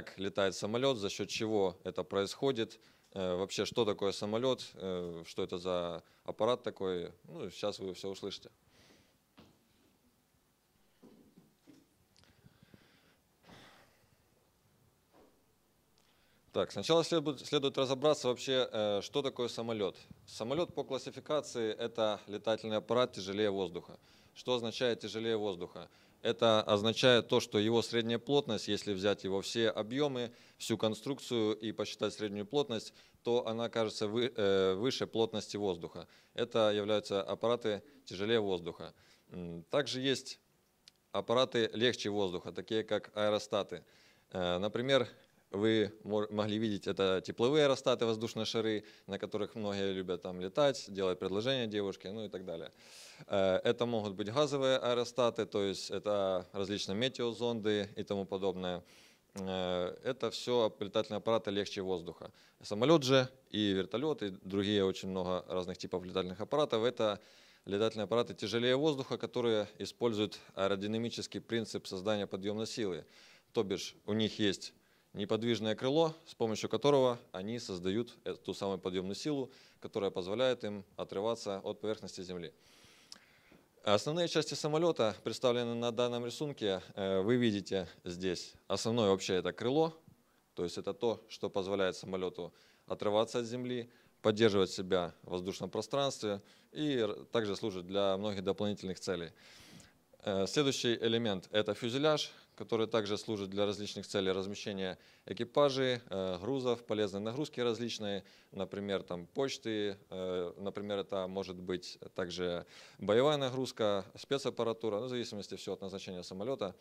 как летает самолет, за счет чего это происходит, э, вообще что такое самолет, э, что это за аппарат такой. Ну, сейчас вы все услышите. Так, сначала следует, следует разобраться вообще, э, что такое самолет. Самолет по классификации это летательный аппарат тяжелее воздуха. Что означает тяжелее воздуха? Это означает то, что его средняя плотность, если взять его все объемы, всю конструкцию и посчитать среднюю плотность, то она окажется э, выше плотности воздуха. Это являются аппараты тяжелее воздуха. Также есть аппараты легче воздуха, такие как аэростаты. Э, например, вы могли видеть, это тепловые аэростаты, воздушные шары, на которых многие любят там летать, делать предложения девушке, ну и так далее. Э, это могут быть газовые аэростаты, то есть это различные метеозонды и тому подобное. Э, это все летательные аппараты легче воздуха. Самолет же и вертолет, и другие очень много разных типов летательных аппаратов – это летательные аппараты тяжелее воздуха, которые используют аэродинамический принцип создания подъемной силы. То бишь у них есть неподвижное крыло, с помощью которого они создают э, ту самую подъемную силу, которая позволяет им отрываться от поверхности Земли. Основные части самолета представлены на данном рисунке. Э, вы видите здесь основное вообще это крыло, то есть это то, что позволяет самолету отрываться от Земли, поддерживать себя в воздушном пространстве и также служит для многих дополнительных целей. Э, следующий элемент – это фюзеляж которые также служат для различных целей размещения экипажей, э, грузов, полезной нагрузки различные, например, там почты, э, например, это может быть также боевая нагрузка, спецаппаратура, ну, в зависимости все от назначения самолета.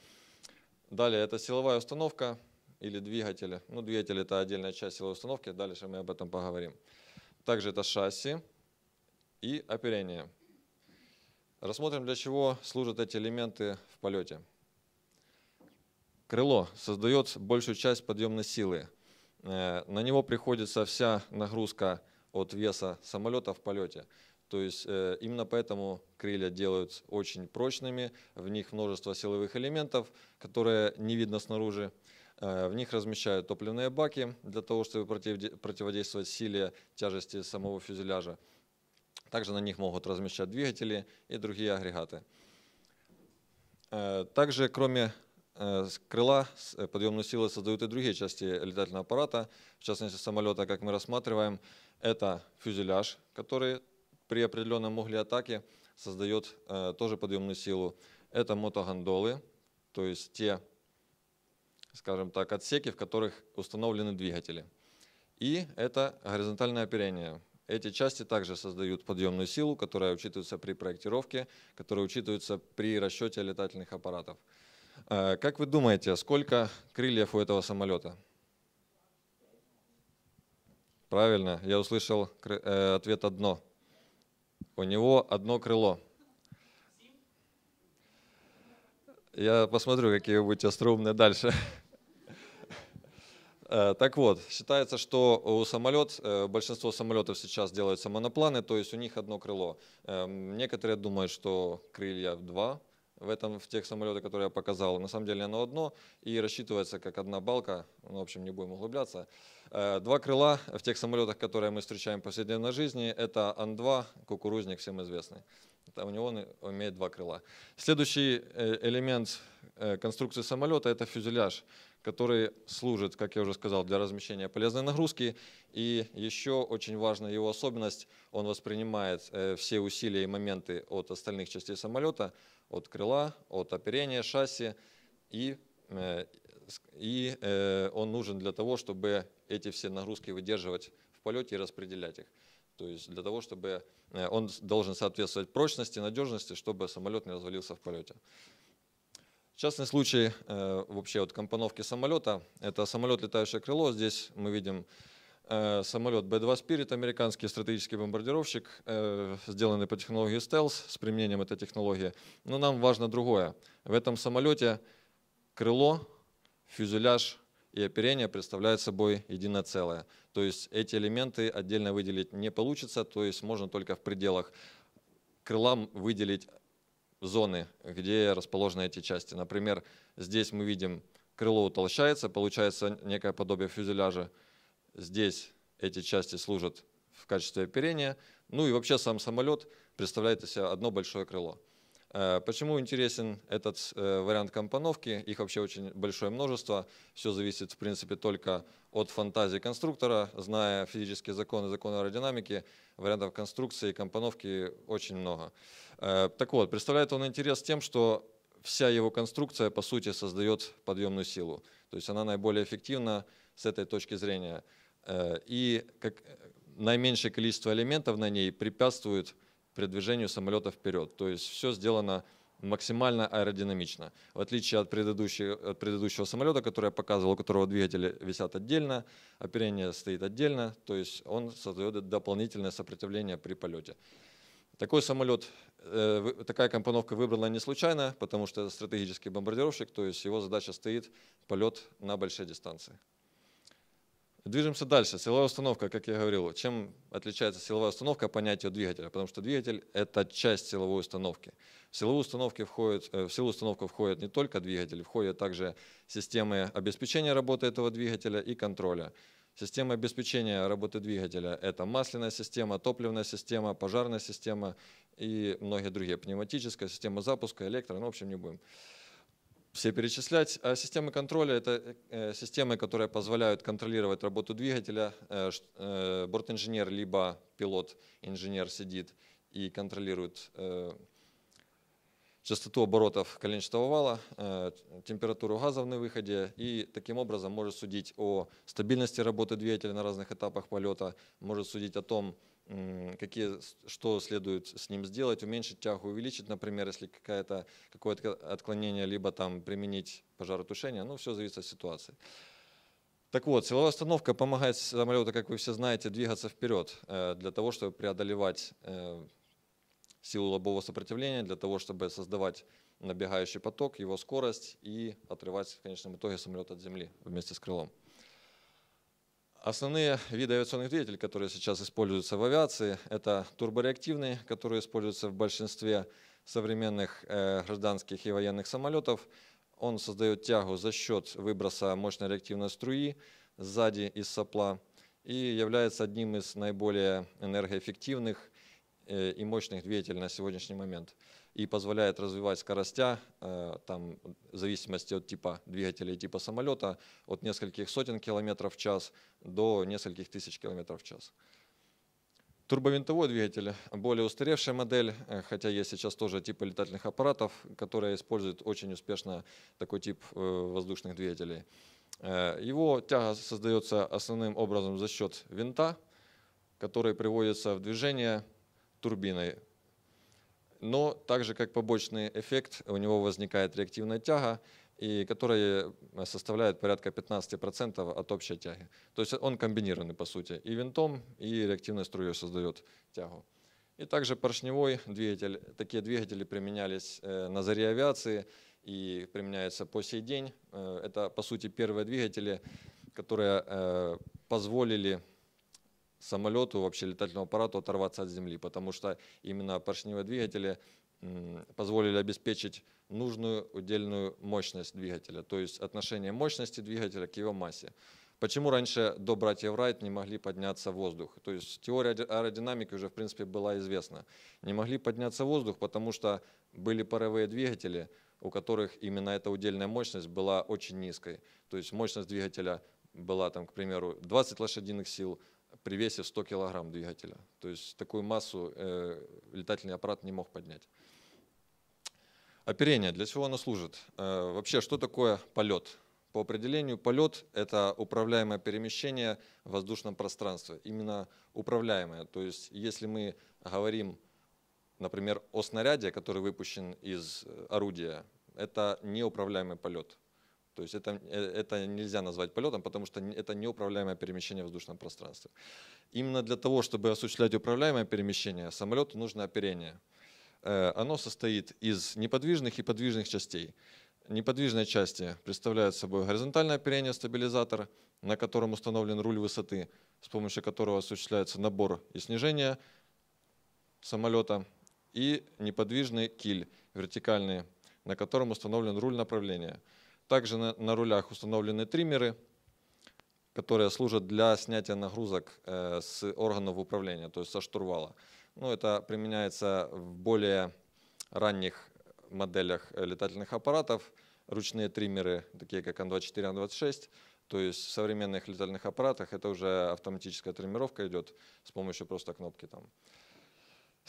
Далее это силовая установка или двигатели. Ну, двигатель это отдельная часть силовой установки, дальше мы об этом поговорим. Также это шасси и оперение. Рассмотрим, для чего служат эти элементы в полете крыло создает большую часть подъемной силы. Э, на него приходится вся нагрузка от веса самолета в полете. То есть э, именно поэтому крылья делают очень прочными, в них множество силовых элементов, которые не видно снаружи. Э, в них размещают топливные баки для того, чтобы противодействовать силе тяжести самого фюзеляжа. Также на них могут размещать двигатели и другие агрегаты. Также, кроме Э, крыла э, подъемную силу создают и другие части летательного аппарата, в частности самолета, как мы рассматриваем. Это фюзеляж, который при определенном угле атаки создает э, тоже подъемную силу. Это мотогондолы, то есть те, скажем так, отсеки, в которых установлены двигатели. И это горизонтальное оперение. Эти части также создают подъемную силу, которая учитывается при проектировке, которая учитывается при расчете летательных аппаратов. Э, как вы думаете, сколько крыльев у этого самолета? Правильно, я услышал э, ответ одно. У него одно крыло. Я посмотрю, какие вы будете остроумные дальше. Э, так вот, считается, что у самолет, большинство самолетов сейчас делаются монопланы, то есть у них одно крыло. Эм, некоторые думают, что крылья два, в, этом, в тех самолетах, которые я показал. На самом деле оно одно и рассчитывается как одна балка, ну, в общем, не будем углубляться. Э, два крыла в тех самолетах, которые мы встречаем в повседневной жизни, это Ан-2, кукурузник всем известный. Это у него он имеет два крыла. Следующий э, элемент э, конструкции самолета – это фюзеляж, который служит, как я уже сказал, для размещения полезной нагрузки. И еще очень важная его особенность – он воспринимает все усилия и моменты от остальных частей самолета, от крыла, от оперения шасси, и, э, и э, он нужен для того, чтобы эти все нагрузки выдерживать в полете и распределять их. То есть для того, чтобы э, он должен соответствовать прочности, надежности, чтобы самолет не развалился в полете. Частный случай вообще от компоновки самолета. Это самолет летающее крыло. Здесь мы видим самолет b 2 Spirit американский стратегический бомбардировщик, э, сделанный по технологии стелс с применением этой технологии. Но нам важно другое. В этом самолете крыло, фюзеляж и оперение представляют собой единое целое. То есть эти элементы отдельно выделить не получится, то есть можно только в пределах крылам выделить зоны, где расположены эти части. Например, здесь мы видим, крыло утолщается, получается некое подобие фюзеляжа, Здесь эти части служат в качестве оперения. Ну и вообще сам самолет представляет из себя одно большое крыло. Э, почему интересен этот э, вариант компоновки? Их вообще очень большое множество. Все зависит, в принципе, только от фантазии конструктора. Зная физические законы, законы аэродинамики, вариантов конструкции и компоновки очень много. Э, так вот, представляет он интерес тем, что вся его конструкция, по сути, создает подъемную силу. То есть она наиболее эффективна с этой точки зрения – Э, и как э, наименьшее количество элементов на ней препятствует передвижению самолета вперед. То есть все сделано максимально аэродинамично. В отличие от, предыдущего, от предыдущего самолета, который я показывал, у которого двигатели висят отдельно, оперение стоит отдельно, то есть он создает дополнительное сопротивление при полете. Такой самолет, э, такая компоновка выбрана не случайно, потому что это стратегический бомбардировщик, то есть его задача стоит полет на большой дистанции. Движемся дальше. Силовая установка, как я говорил, чем отличается силовая установка от понятия двигателя? Потому что двигатель – это часть силовой установки. В силовую, установки входит, э, в силовую установку входит не только двигатель, входят также системы обеспечения работы этого двигателя и контроля. Система обеспечения работы двигателя – это масляная система, топливная система, пожарная система и многие другие. Пневматическая система запуска, электро, ну, в общем, не будем все перечислять. А системы контроля – это э, э, системы, которые позволяют контролировать работу двигателя. Э, бортинженер либо пилот-инженер сидит и контролирует частоту оборотов коленчатого вала, температуру газа на выходе и таким образом может судить о стабильности работы двигателя на разных этапах полета, может судить о том, какие, что следует с ним сделать, уменьшить тягу, увеличить, например, если какое-то какое отклонение, либо там применить пожаротушение, ну все зависит от ситуации. Так вот, силовая установка помогает самолету, как вы все знаете, двигаться вперед э, для того, чтобы преодолевать э, силу лобового сопротивления, для того, чтобы создавать набегающий поток, его скорость и отрывать в конечном итоге самолет от земли вместе с крылом. Основные виды авиационных двигателей, которые сейчас используются в авиации, это турбореактивные, которые используются в большинстве современных э, гражданских и военных самолетов. Он создает тягу за счет выброса мощной реактивной струи сзади из сопла и является одним из наиболее энергоэффективных э, и мощных двигателей на сегодняшний момент и позволяет развивать скоростя, э, там, в зависимости от типа двигателя и типа самолета, от нескольких сотен километров в час до нескольких тысяч километров в час. Турбовинтовой двигатель – более устаревшая модель, э, хотя есть сейчас тоже типы летательных аппаратов, которые используют очень успешно такой тип э, воздушных двигателей. Его тяга создается основным образом за счет винта, который приводится в движение турбиной но также как побочный эффект у него возникает реактивная тяга, и которая э, составляет порядка 15% от общей тяги. То есть он комбинированный по сути, и винтом, и реактивной струей создает тягу. И также поршневой двигатель. Такие двигатели применялись э, на заре авиации и применяются по сей день. Э, это по сути первые двигатели, которые позволили самолету, вообще летательному аппарату оторваться от земли, потому что именно поршневые двигатели позволили обеспечить нужную удельную мощность двигателя, то есть отношение мощности двигателя к его массе. Почему раньше до братьев Райт не могли подняться в воздух? То есть теория аэродинамики уже, в принципе, была известна. Не могли подняться в воздух, потому что были паровые двигатели, у которых именно эта удельная мощность была очень низкой. То есть мощность двигателя была, там, к примеру, 20 лошадиных сил, при весе 100 килограмм двигателя. То есть такую массу э, летательный аппарат не мог поднять. Оперение. Для чего оно служит? Э, вообще, что такое полет? По определению, полет – это управляемое перемещение в воздушном пространстве. Именно управляемое. То есть если мы говорим, например, о снаряде, который выпущен из э, орудия, это неуправляемый полет. То есть это, э, это нельзя назвать полетом, потому что это неуправляемое перемещение в воздушном пространстве. Именно для того, чтобы осуществлять управляемое перемещение, самолету нужно оперение. Э, оно состоит из неподвижных и подвижных частей. Неподвижные части представляют собой горизонтальное оперение стабилизатор, на котором установлен руль высоты, с помощью которого осуществляется набор и снижение самолета, и неподвижный киль вертикальный, на котором установлен руль направления – также на, на рулях установлены триммеры, которые служат для снятия нагрузок э, с органов управления, то есть со штурвала. Ну, это применяется в более ранних моделях э, летательных аппаратов, ручные триммеры, такие как Ан-24, Ан-26. То есть в современных летательных аппаратах это уже автоматическая триммировка идет с помощью просто кнопки там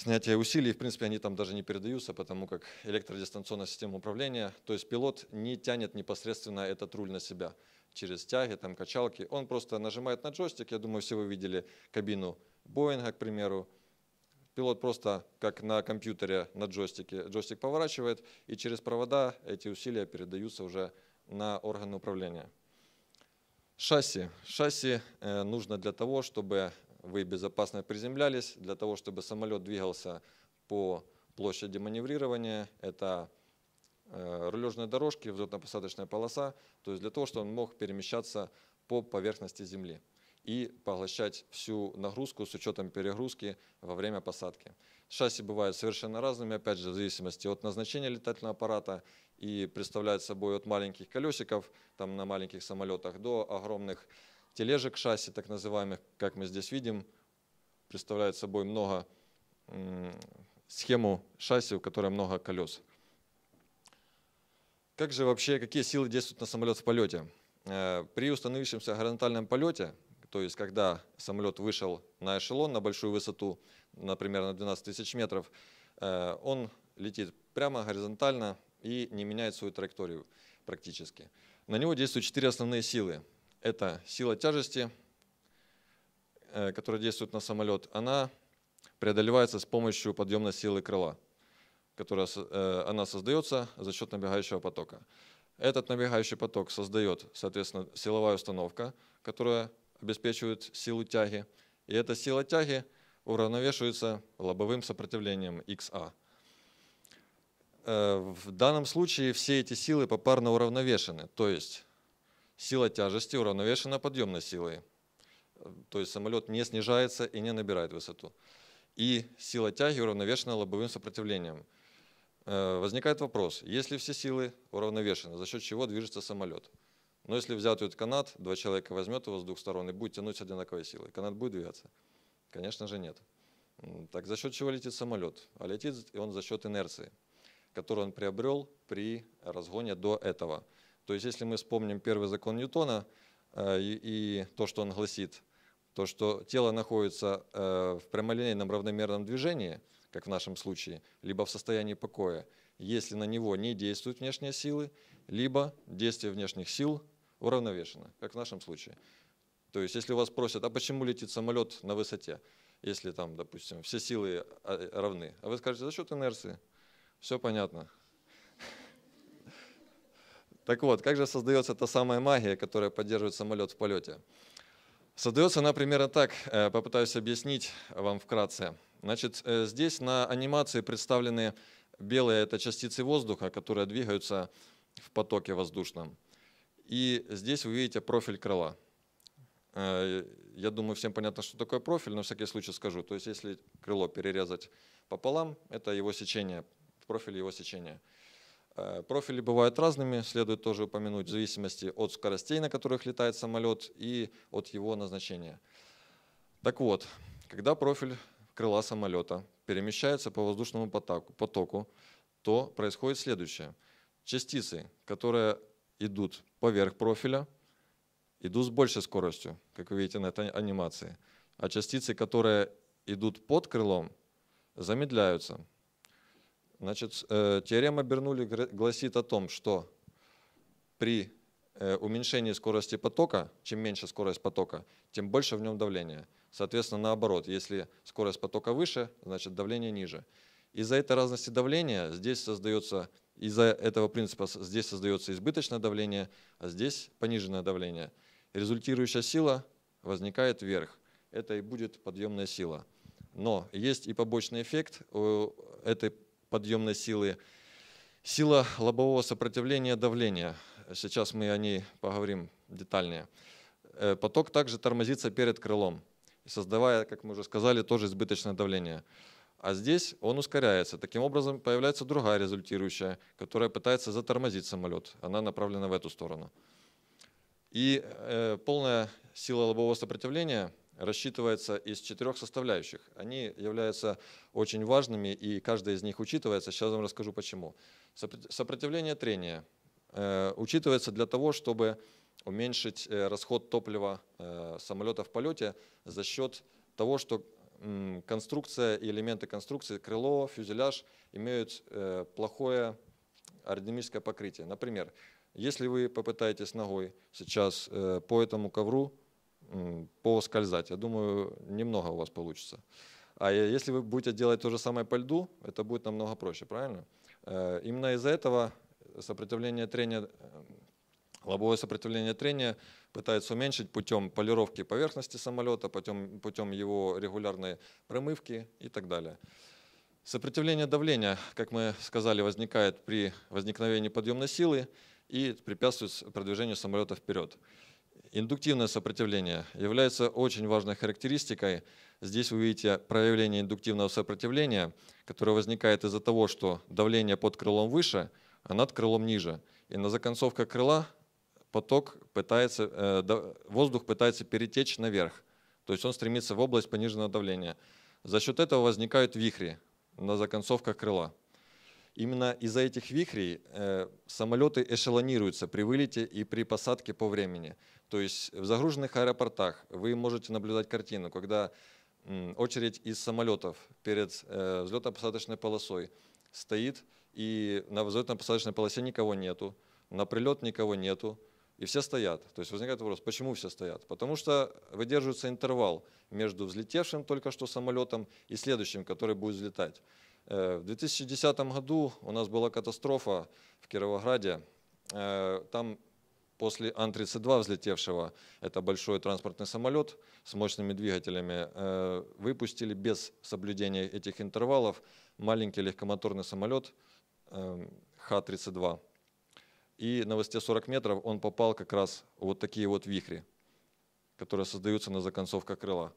снятие усилий, в принципе, они там даже не передаются, потому как электродистанционная система управления, то есть пилот не тянет непосредственно этот руль на себя через тяги, там качалки. Он просто нажимает на джойстик, я думаю, все вы видели кабину Боинга, к примеру. Пилот просто, как на компьютере, на джойстике, джойстик поворачивает, и через провода эти усилия передаются уже на органы управления. Шасси. Шасси э, нужно для того, чтобы вы безопасно приземлялись. Для того, чтобы самолет двигался по площади маневрирования, это э, рулежные дорожки, взлетно-посадочная полоса, то есть для того, чтобы он мог перемещаться по поверхности земли и поглощать всю нагрузку с учетом перегрузки во время посадки. Шасси бывают совершенно разными, опять же, в зависимости от назначения летательного аппарата и представляют собой от маленьких колесиков там, на маленьких самолетах до огромных Тележек шасси, так называемых, как мы здесь видим, представляет собой много схему шасси, у которой много колес. Как же вообще, какие силы действуют на самолет в полете? Э, при установившемся горизонтальном полете, то есть когда самолет вышел на эшелон на большую высоту, например, на 12 тысяч метров, э, он летит прямо горизонтально и не меняет свою траекторию практически. На него действуют четыре основные силы это сила тяжести, э, которая действует на самолет, она преодолевается с помощью подъемной силы крыла, которая э, она создается за счет набегающего потока. Этот набегающий поток создает, соответственно, силовая установка, которая обеспечивает силу тяги. И эта сила тяги уравновешивается лобовым сопротивлением XA. А. Э, в данном случае все эти силы попарно уравновешены, то есть Сила тяжести уравновешена подъемной силой. То есть самолет не снижается и не набирает высоту. И сила тяги уравновешена лобовым сопротивлением. Э, возникает вопрос, если все силы уравновешены, за счет чего движется самолет? Но если взять этот канат, два человека возьмет его с двух сторон и будет тянуть с одинаковой силой, канат будет двигаться? Конечно же нет. Так за счет чего летит самолет? А летит он за счет инерции, которую он приобрел при разгоне до этого – то есть если мы вспомним первый закон Ньютона э, и, и то, что он гласит, то, что тело находится э, в прямолинейном равномерном движении, как в нашем случае, либо в состоянии покоя, если на него не действуют внешние силы, либо действие внешних сил уравновешено, как в нашем случае. То есть если вас просят, а почему летит самолет на высоте, если там, допустим, все силы э, равны, а вы скажете, за счет инерции, все понятно, так вот, как же создается та самая магия, которая поддерживает самолет в полете? Создается она примерно так, э, попытаюсь объяснить вам вкратце. Значит, э, здесь на анимации представлены белые – это частицы воздуха, которые двигаются в потоке воздушном. И здесь вы видите профиль крыла. Э, я думаю, всем понятно, что такое профиль, но на всякий случай скажу. То есть если крыло перерезать пополам, это его сечение, профиль его сечения – Э, профили бывают разными, следует тоже упомянуть в зависимости от скоростей, на которых летает самолет и от его назначения. Так вот, когда профиль крыла самолета перемещается по воздушному потоку, то происходит следующее. Частицы, которые идут поверх профиля, идут с большей скоростью, как вы видите на этой анимации. А частицы, которые идут под крылом, замедляются. Значит, э, теорема Бернули гласит о том, что при э, уменьшении скорости потока, чем меньше скорость потока, тем больше в нем давление. Соответственно, наоборот, если скорость потока выше, значит давление ниже. Из-за этой разности давления здесь создается, из-за этого принципа здесь создается избыточное давление, а здесь пониженное давление. Результирующая сила возникает вверх. Это и будет подъемная сила. Но есть и побочный эффект этой подъемной силы, сила лобового сопротивления давления. Сейчас мы о ней поговорим детальнее. Э, поток также тормозится перед крылом, создавая, как мы уже сказали, тоже избыточное давление. А здесь он ускоряется. Таким образом, появляется другая результирующая, которая пытается затормозить самолет. Она направлена в эту сторону. И э, полная сила лобового сопротивления – рассчитывается из четырех составляющих. Они являются очень важными, и каждая из них учитывается. Сейчас вам расскажу почему. Сопротивление трения э, учитывается для того, чтобы уменьшить э, расход топлива э, самолета в полете за счет того, что конструкция и элементы конструкции, крыло, фюзеляж имеют плохое аэродинамическое покрытие. Например, если вы попытаетесь ногой сейчас по этому ковру поускользать. Я думаю, немного у вас получится. А если вы будете делать то же самое по льду, это будет намного проще, правильно? Э, именно из-за этого сопротивление трения, э, лобовое сопротивление трения пытается уменьшить путем полировки поверхности самолета, путем, путем его регулярной промывки и так далее. Сопротивление давления, как мы сказали, возникает при возникновении подъемной силы и препятствует продвижению самолета вперед. Индуктивное сопротивление является очень важной характеристикой. Здесь вы видите проявление индуктивного сопротивления, которое возникает из-за того, что давление под крылом выше, а над крылом ниже. И на законцовка крыла поток пытается, э, воздух пытается перетечь наверх. То есть он стремится в область пониженного давления. За счет этого возникают вихри на законцовках крыла. Именно из-за этих вихрей э, самолеты эшелонируются при вылете и при посадке по времени. То есть в загруженных аэропортах вы можете наблюдать картину, когда м, очередь из самолетов перед э, взлетно-посадочной полосой стоит, и на взлетно-посадочной полосе никого нету, на прилет никого нету, и все стоят. То есть возникает вопрос, почему все стоят? Потому что выдерживается интервал между взлетевшим только что самолетом и следующим, который будет взлетать. В 2010 году у нас была катастрофа в Кировограде. Там после Ан-32 взлетевшего, это большой транспортный самолет с мощными двигателями, э, выпустили без соблюдения этих интервалов маленький легкомоторный самолет э, Х-32. И на высоте 40 метров он попал как раз вот такие вот вихри, которые создаются на законцовках крыла.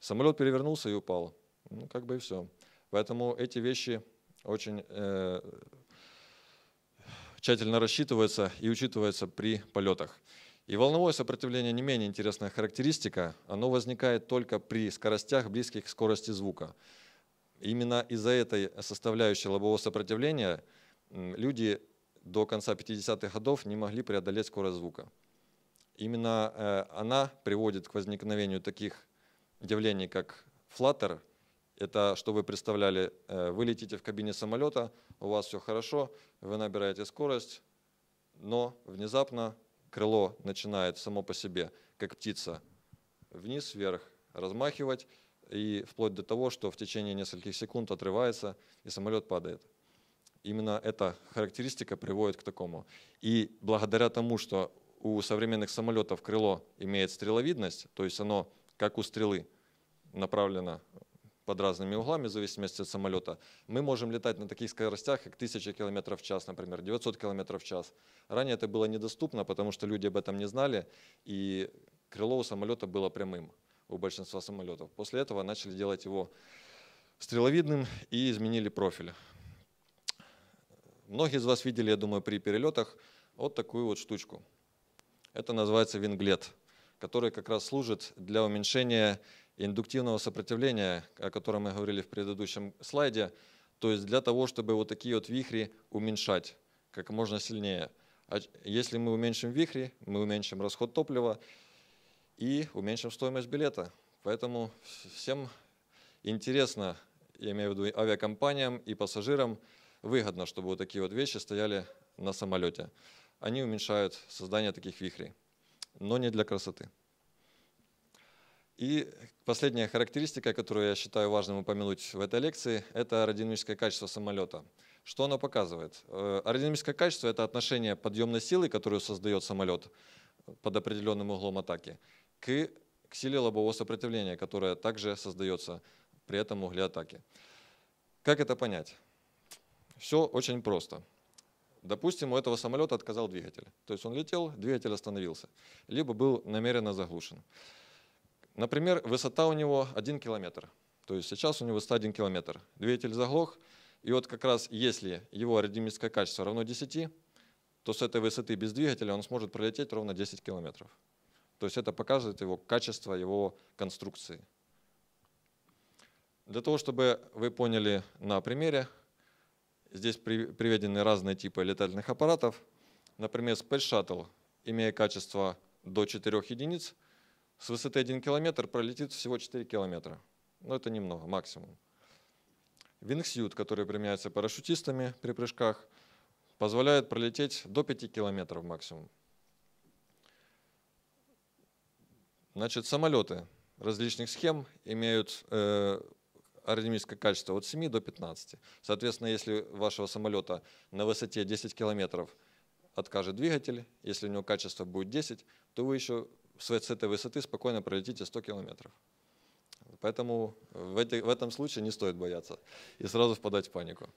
Самолет перевернулся и упал. Ну, как бы и все. Поэтому эти вещи очень э, тщательно рассчитываются и учитываются при полетах. И волновое сопротивление не менее интересная характеристика. Оно возникает только при скоростях, близких к скорости звука. Именно из-за этой составляющей лобового сопротивления люди до конца 50-х годов не могли преодолеть скорость звука. Именно э, она приводит к возникновению таких явлений, как флаттер – это что вы представляли, э, вы летите в кабине самолета, у вас все хорошо, вы набираете скорость, но внезапно крыло начинает само по себе, как птица, вниз-вверх размахивать, и вплоть до того, что в течение нескольких секунд отрывается, и самолет падает. Именно эта характеристика приводит к такому. И благодаря тому, что у современных самолетов крыло имеет стреловидность, то есть оно как у стрелы направлено под разными углами, в зависимости от самолета, мы можем летать на таких скоростях, как 1000 км в час, например, 900 км в час. Ранее это было недоступно, потому что люди об этом не знали, и крыло у самолета было прямым у большинства самолетов. После этого начали делать его стреловидным и изменили профиль. Многие из вас видели, я думаю, при перелетах вот такую вот штучку. Это называется винглет, который как раз служит для уменьшения индуктивного сопротивления, о котором мы говорили в предыдущем слайде, то есть для того, чтобы вот такие вот вихри уменьшать как можно сильнее. А если мы уменьшим вихри, мы уменьшим расход топлива и уменьшим стоимость билета. Поэтому всем интересно, я имею в виду авиакомпаниям и пассажирам, выгодно, чтобы вот такие вот вещи стояли на самолете. Они уменьшают создание таких вихрей, но не для красоты. И последняя характеристика, которую я считаю важным упомянуть в этой лекции, это аэродинамическое качество самолета. Что оно показывает? Э, аэродинамическое качество – это отношение подъемной силы, которую создает самолет под определенным углом атаки, к, к силе лобового сопротивления, которое также создается при этом угле атаки. Как это понять? Все очень просто. Допустим, у этого самолета отказал двигатель. То есть он летел, двигатель остановился, либо был намеренно заглушен. Например, высота у него 1 километр. То есть сейчас у него 101 километр. Двигатель заглох, и вот как раз если его аэродинамическое качество равно 10, то с этой высоты без двигателя он сможет пролететь ровно 10 километров. То есть это показывает его качество, его конструкции. Для того, чтобы вы поняли на примере, здесь приведены разные типы летательных аппаратов. Например, Space Shuttle, имея качество до 4 единиц – с высоты 1 километр пролетит всего 4 километра. Но ну, это немного, максимум. Вингсьют, который применяется парашютистами при прыжках, позволяет пролететь до 5 километров максимум. Значит, самолеты различных схем имеют э, аэродинамическое качество от 7 до 15. Соответственно, если вашего самолета на высоте 10 километров откажет двигатель, если у него качество будет 10, то вы еще с этой высоты спокойно пролетите 100 километров. Поэтому в, эти, в этом случае не стоит бояться и сразу впадать в панику.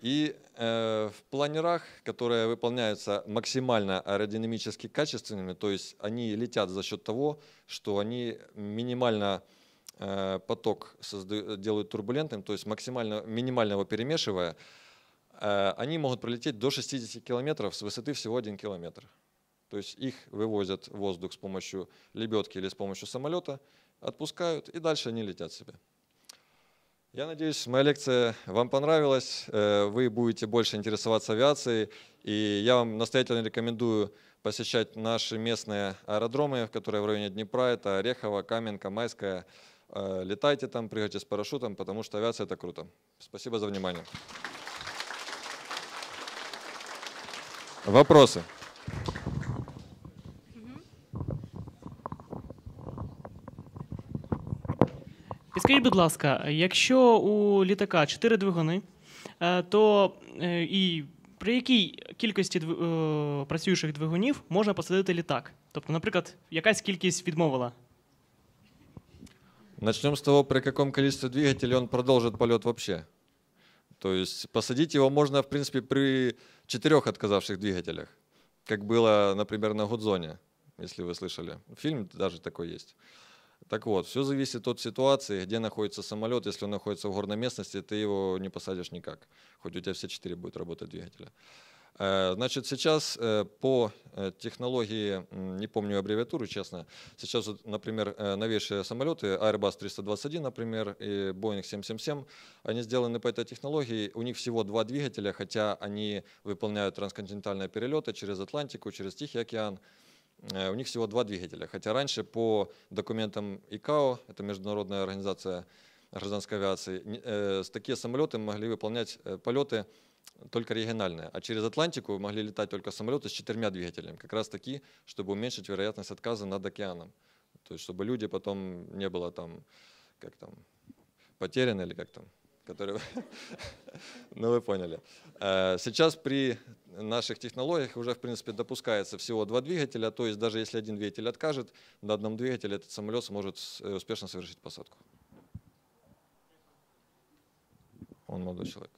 И э, в планерах, которые выполняются максимально аэродинамически качественными, то есть они летят за счет того, что они минимально э, поток создают, делают турбулентным, то есть максимально, минимально его перемешивая, э, они могут пролететь до 60 километров с высоты всего 1 километр. То есть их вывозят в воздух с помощью лебедки или с помощью самолета, отпускают и дальше они летят себе. Я надеюсь, моя лекция вам понравилась, э, вы будете больше интересоваться авиацией, и я вам настоятельно рекомендую посещать наши местные аэродромы, которые в районе Днепра, это Орехово, Каменка, Майская. Э, летайте там, прыгайте с парашютом, потому что авиация – это круто. Спасибо за внимание. Вопросы? Скажіть, будь ласка, якщо у літака 4 двигуни, е, то е, і при якій кількості е, працюючих двигунів можна посадити літак? Тобто, наприклад, якась кількість відмовила? Начнем з того, при каком количестве двигателей он продолжит полет вообще. То есть посадить его можно, в принципі, при четырех отказавших двигателях, как было, наприклад, на Гудзоне, если ви слышали. Фильм даже такой есть. Так вот, все зависит от ситуации, где находится самолет. Если он находится в горной местности, ты его не посадишь никак, хоть у тебя все четыре будет работать двигателя. Э, значит, сейчас э, по э, технологии, не помню аббревиатуру, честно, сейчас, например, новейшие самолеты, Airbus 321, например, и Boeing 777, они сделаны по этой технологии, у них всего два двигателя, хотя они выполняют трансконтинентальные перелеты через Атлантику, через Тихий океан, Э, у них всего два двигателя. Хотя раньше по документам ИКАО, это Международная организация гражданской авиации, э, такие самолеты могли выполнять э, полеты только региональные, а через Атлантику могли летать только самолеты с четырьмя двигателями, как раз таки, чтобы уменьшить вероятность отказа над океаном. То есть, чтобы люди потом не было там, как там, потеряны или как там, который... ну, вы поняли. Э, сейчас при наших технологиях уже, в принципе, допускается всего два двигателя, то есть даже если один двигатель откажет, на одном двигателе этот самолет сможет э, успешно совершить посадку. Он молодой человек.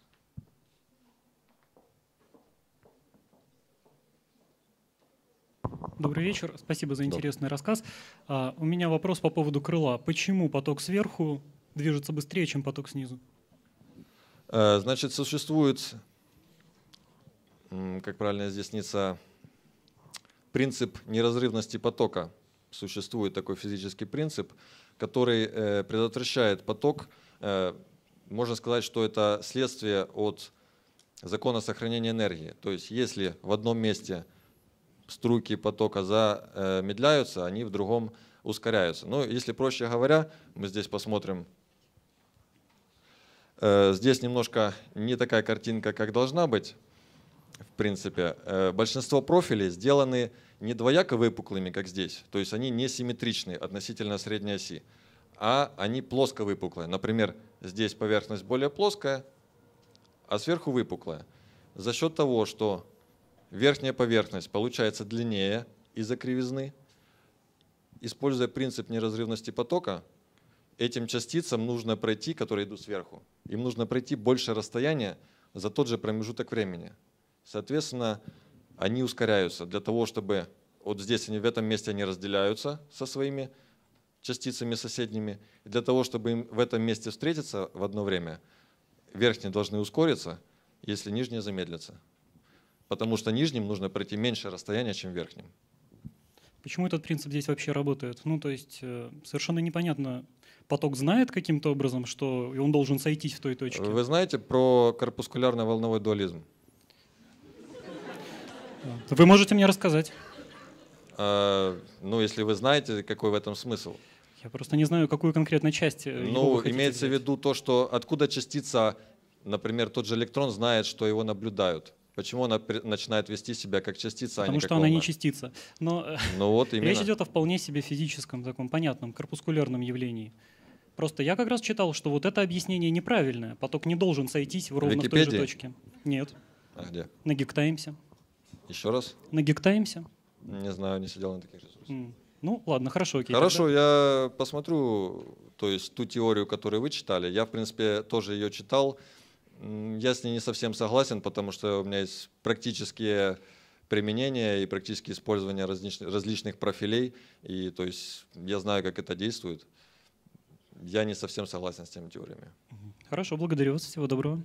Добрый вечер, спасибо за интересный да. рассказ. А, у меня вопрос по поводу крыла. Почему поток сверху движется быстрее, чем поток снизу? Э, значит, существует, как правильно изъясниться, принцип неразрывности потока. Существует такой физический принцип, который э, предотвращает поток. Э, можно сказать, что это следствие от закона сохранения энергии. То есть если в одном месте струйки потока замедляются, они в другом ускоряются. Но ну, если проще говоря, мы здесь посмотрим Э, здесь немножко не такая картинка, как должна быть. В принципе, э, большинство профилей сделаны не двояко выпуклыми, как здесь, то есть они не симметричны относительно средней оси, а они плоско выпуклые. Например, здесь поверхность более плоская, а сверху выпуклая. За счет того, что верхняя поверхность получается длиннее из-за кривизны, используя принцип неразрывности потока, этим частицам нужно пройти, которые идут сверху. Им нужно пройти больше расстояния за тот же промежуток времени. Соответственно, они ускоряются для того, чтобы вот здесь они в этом месте они разделяются со своими частицами соседними. И для того, чтобы им в этом месте встретиться в одно время, верхние должны ускориться, если нижние замедлятся. Потому что нижним нужно пройти меньше расстояния, чем верхним. Почему этот принцип здесь вообще работает? Ну, то есть э, совершенно непонятно, поток знает каким-то образом, что он должен сойтись в той точке. Вы знаете про корпускулярный волновой дуализм? А, вы можете мне рассказать? А, ну, если вы знаете, какой в этом смысл. Я просто не знаю, какую конкретно часть. Э, ну, имеется в виду то, что откуда частица, например, тот же электрон знает, что его наблюдают. Почему она начинает вести себя как частица, Потому а не как что волна? она не частица. Но э, ну, вот именно. речь идет о вполне себе физическом, таком понятном, корпускулярном явлении. Просто я как раз читал, что вот это объяснение неправильное. Поток не должен сойтись в ровно в, той же точке. Нет. А где? На гиктаймсе. Еще раз? На гиктаймсе. Не знаю, не сидел на таких ресурсах. Mm. Ну, ладно, хорошо. Окей, хорошо, тогда. я посмотрю, то есть ту теорию, которую вы читали. Я, в принципе, тоже ее читал. Я с ней не совсем согласен, потому что у меня есть практические применения и практические использования различных, различных профилей. И то есть я знаю, как это действует я не совсем согласен с теми теориями. Хорошо, благодарю вас. Всего доброго.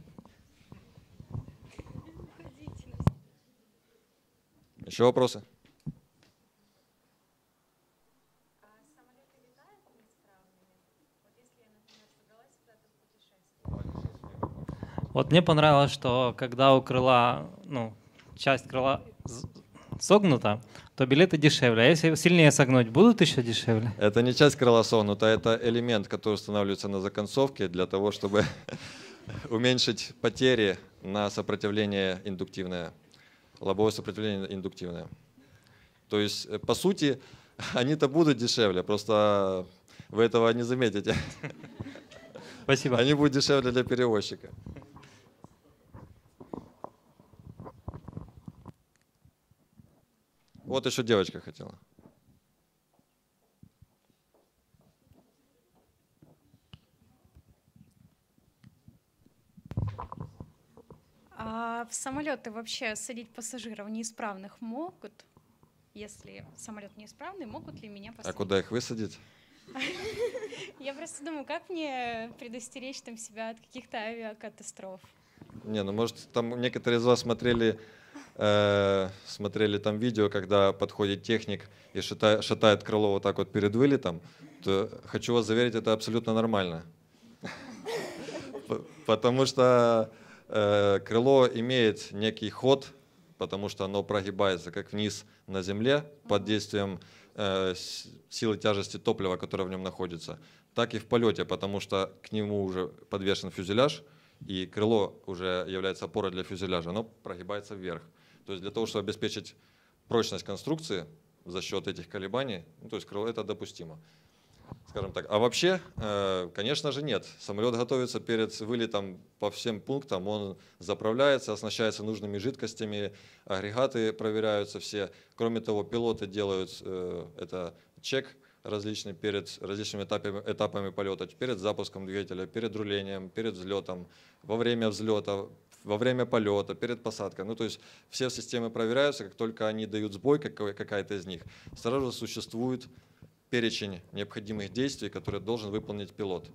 Еще вопросы? Вот мне понравилось, что когда у крыла, ну, часть крыла согнута, то билеты дешевле. А если сильнее согнуть, будут еще дешевле? Это не часть крыла согнута, это элемент, который устанавливается на законцовке для того, чтобы уменьшить потери на сопротивление индуктивное, лобовое сопротивление индуктивное. То есть, э, по сути, они-то будут дешевле, просто вы этого не заметите. Спасибо. Они будут дешевле для перевозчика. Вот еще девочка хотела. А в самолеты вообще садить пассажиров неисправных могут? Если самолет неисправный, могут ли меня а посадить? А куда их высадить? Я просто думаю, как мне предостеречь там себя от каких-то авиакатастроф? Не, ну может, там некоторые из вас смотрели Э, смотрели там видео, когда подходит техник и шатает, шатает крыло вот так вот перед вылетом, то хочу вас заверить, это абсолютно нормально. Потому что э, крыло имеет некий ход, потому что оно прогибается как вниз на земле под действием э, силы тяжести топлива, которое в нем находится, так и в полете, потому что к нему уже подвешен фюзеляж, и крыло уже является опорой для фюзеляжа, оно прогибается вверх. То есть для того, чтобы обеспечить прочность конструкции за счет этих колебаний, ну, то есть крыло это допустимо. Скажем так. А вообще, э, конечно же, нет. Самолет готовится перед вылетом по всем пунктам, он заправляется, оснащается нужными жидкостями, агрегаты проверяются все. Кроме того, пилоты делают э, это чек различный перед различными этапами, этапами полета, перед запуском двигателя, перед рулением, перед взлетом, во время взлета, во время полета, перед посадкой. Ну, то есть все системы проверяются, как только они дают сбой, какая-то из них, сразу же существует перечень необходимых действий, которые должен выполнить пилот.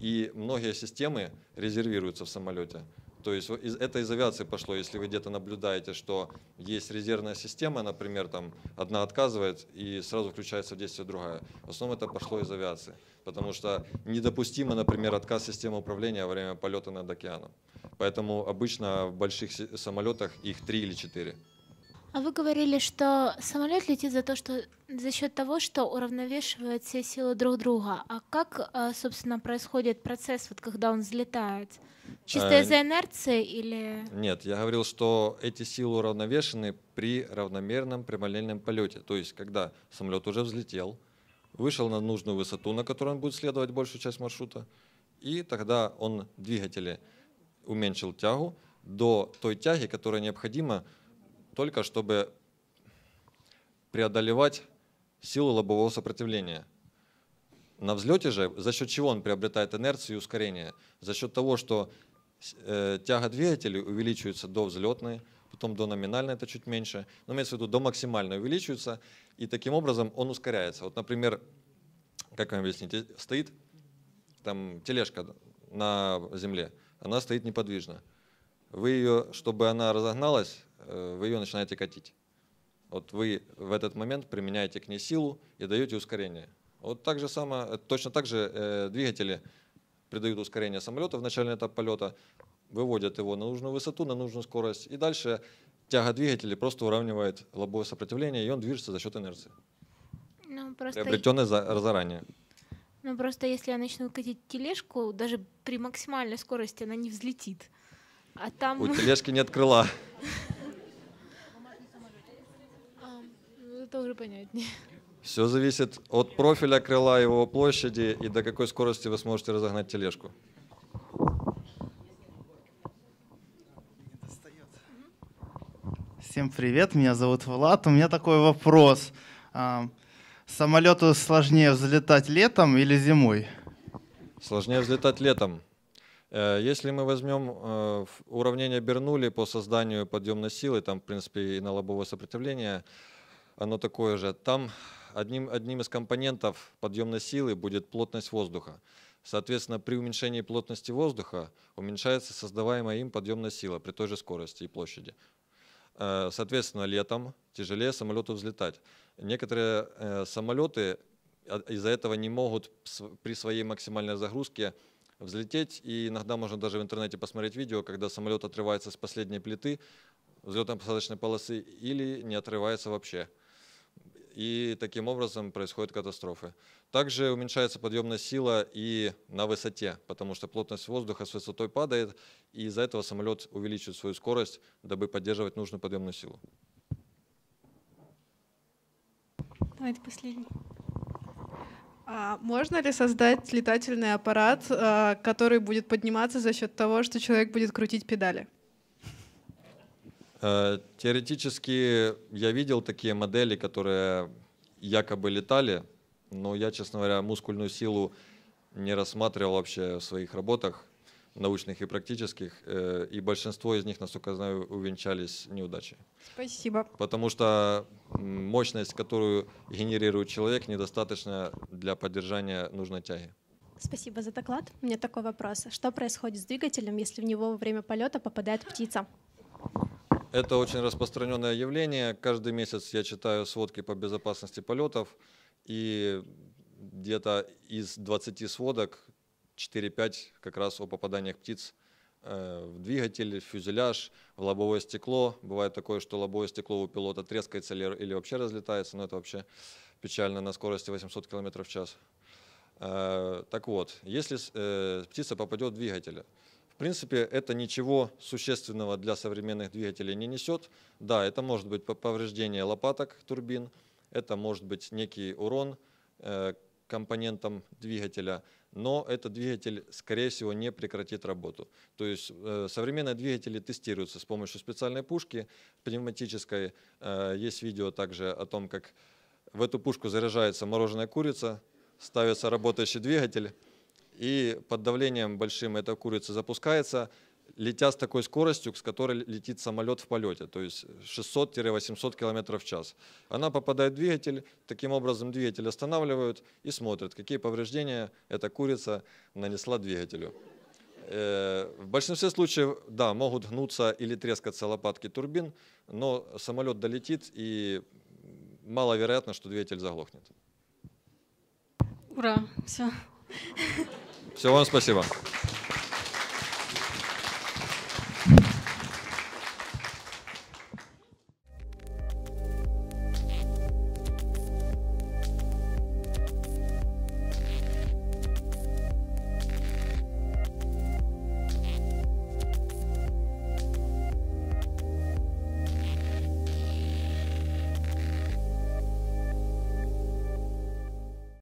И многие системы резервируются в самолете. То есть это из авиации пошло, если вы где-то наблюдаете, что есть резервная система, например, там одна отказывает и сразу включается в действие другая. В основном это пошло из авиации, потому что недопустимо, например, отказ системы управления во время полета над океаном. Поэтому обычно в больших самолетах их три или четыре. А вы говорили, что самолет летит за то, что за счет того, что уравновешивает все силы друг друга. А как, э, собственно, происходит процесс, вот когда он взлетает? Чисто э, из-за инерции или... Нет, я говорил, что эти силы уравновешены при равномерном прямолинейном полете. То есть, когда самолет уже взлетел, вышел на нужную высоту, на которой он будет следовать большую часть маршрута, и тогда он двигатели уменьшил тягу до той тяги, которая необходима только чтобы преодолевать силу лобового сопротивления. На взлете же, за счет чего он приобретает инерцию и ускорение? За счет того, что э, тяга двигателей увеличивается до взлетной, потом до номинальной это чуть меньше, но имеется в виду до максимальной увеличивается, и таким образом он ускоряется. Вот, например, как вам объяснить, э, стоит там тележка на земле, она стоит неподвижно. Вы ее, чтобы она разогналась, Э, вы ее начинаете катить. Вот вы в этот момент применяете к ней силу и даете ускорение. Вот так же само, э, точно так же э, двигатели придают ускорение самолета в начальный этап полета, выводят его на нужную высоту, на нужную скорость, и дальше тяга двигателя просто уравнивает лобовое сопротивление, и он движется за счет инерции. Ну, просто... Приобретенной за... заранее. Ну просто если я начну катить тележку, даже при максимальной скорости она не взлетит. А там... У тележки нет крыла. это понятнее. Все зависит от профиля крыла, его площади и до какой скорости вы сможете разогнать тележку. Всем привет, меня зовут Влад. У меня такой вопрос. А, самолету сложнее взлетать летом или зимой? Сложнее взлетать летом. Э, если мы возьмем э, уравнение Бернули по созданию подъемной силы, там, в принципе, и на лобовое сопротивление, оно такое же. Там одним, одним из компонентов подъемной силы будет плотность воздуха. Соответственно, при уменьшении плотности воздуха уменьшается создаваемая им подъемная сила при той же скорости и площади. Э, соответственно, летом тяжелее самолету взлетать. Некоторые э, самолеты а, из-за этого не могут при своей максимальной загрузке взлететь. И иногда можно даже в интернете посмотреть видео, когда самолет отрывается с последней плиты взлетно-посадочной полосы или не отрывается вообще и таким образом происходят катастрофы. Также уменьшается подъемная сила и на высоте, потому что плотность воздуха с высотой падает, и из-за этого самолет увеличивает свою скорость, дабы поддерживать нужную подъемную силу. Давайте последний. А можно ли создать летательный аппарат, э, который будет подниматься за счет того, что человек будет крутить педали? Э, теоретически я видел такие модели, которые якобы летали, но я, честно говоря, мускульную силу не рассматривал вообще в своих работах научных и практических, э, и большинство из них, насколько я знаю, увенчались неудачей. Спасибо. Потому что мощность, которую генерирует человек, недостаточна для поддержания нужной тяги. Спасибо за доклад. У меня такой вопрос. Что происходит с двигателем, если в него во время полета попадает птица? Это очень распространенное явление. Каждый месяц я читаю сводки по безопасности полетов, и где-то из 20 сводок 4-5 как раз о попаданиях птиц э, в двигатель, в фюзеляж, в лобовое стекло. Бывает такое, что лобовое стекло у пилота трескается или вообще разлетается, но это вообще печально на скорости 800 км в час. Э, так вот, если э, птица попадет в двигатель, в принципе, это ничего существенного для современных двигателей не несет. Да, это может быть повреждение лопаток турбин, это может быть некий урон э, компонентам двигателя, но этот двигатель, скорее всего, не прекратит работу. То есть э, современные двигатели тестируются с помощью специальной пушки пневматической. Э, есть видео также о том, как в эту пушку заряжается мороженая курица, ставится работающий двигатель, и под давлением большим эта курица запускается, летя с такой скоростью, с которой летит самолет в полете, то есть 600-800 км в час. Она попадает в двигатель, таким образом двигатель останавливают и смотрят, какие повреждения эта курица нанесла двигателю. Э, в большинстве случаев, да, могут гнуться или трескаться лопатки турбин, но самолет долетит и маловероятно, что двигатель заглохнет. Ура, все. Всего вам спасибо.